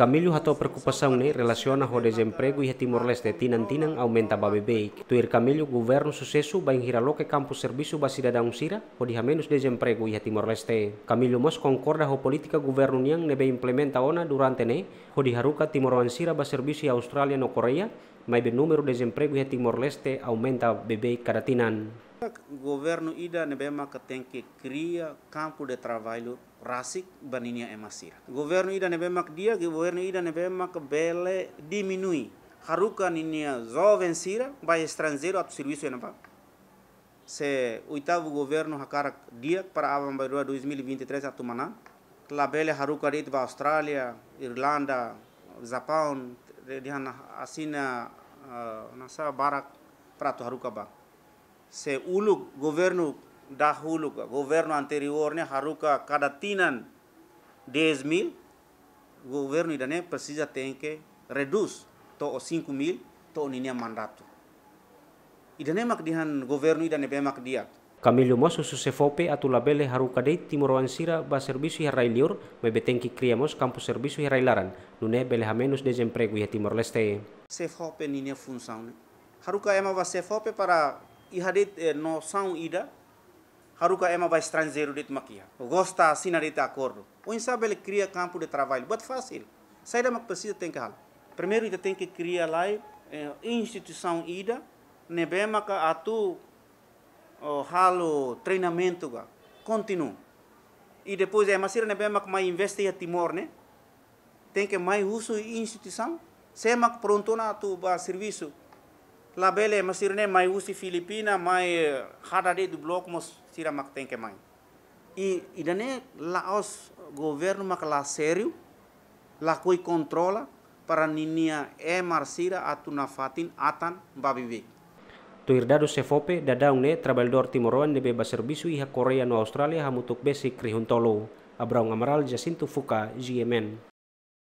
Camilo hatou preocupação ne relaciona ho desemprego e Timor-Leste tinan-tinan aumenta ba bebe. Tuir Camilo, governo sucesso, ba engirar loke campo serviço ba cidadão sira, ho diha menos desemprego e Timor-Leste. Camilo mos concorda ho política governo nian nebe implementa ona durante ne ho de timor Leste sira ba serviço e Austrália no Coreia, mai be número desemprego e Timor-Leste aumenta bebe cada governo ida ne bema que kampu de travailo rasik baninia emasir. masira governo ida ne dia governo ida ne ke bele diminui haruka ninia jovem sira stranzero estrangeiro ato serviço enapa se oitavo governo hakara dia para avam 2023 atu mana bele haruka rit ba Australia, Irlanda Japão dihana asina uh, nasa barak pratu haruka bang se uluk governo dahulu governo anteriornya haruka kada tinan 10 mil governo idane precisa ten ke reduz to o 5 mil to ninia mandato idane mak dihan governo idane mak dia Camilo susu se sefope atu labele de timoroan sira ba servisu harai liur me betenki kriamos kampus servisu harai laran nune bele hamenus de jempregu ya timor leste sefope ninia função haruka ema ba sefope para hadet no são ida haruka é vai estrangeiro det maquia gosta sina det acordo o sabe ele cria campo de trabalho muito fácil sai da mak precisa tem que hal primeiro ida tem que criar lá instituição ida nebema ka atu halo treinamento ga continuo e depois é mas ele bem mais investe a Timor né tem que mais uso instituição se é pronto na tu serviço la bele masirne mai usi filipina mai eh, de du blok mos sira mak tenke mai i idane laos governo mak la seriu la koi kontrola para ninia e marsira atuna fatin atan babibe Tuirdado Sefope dadaung ne trabalhador timoruan nebe baserbisu iha Korea no Australia hamutuk besik krihuntolo. Abraung Amaral Jacinto Fuka, GMN.